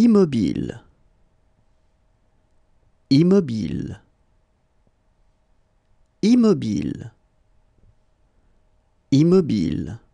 Immobile. Immobile. Immobile. Immobile.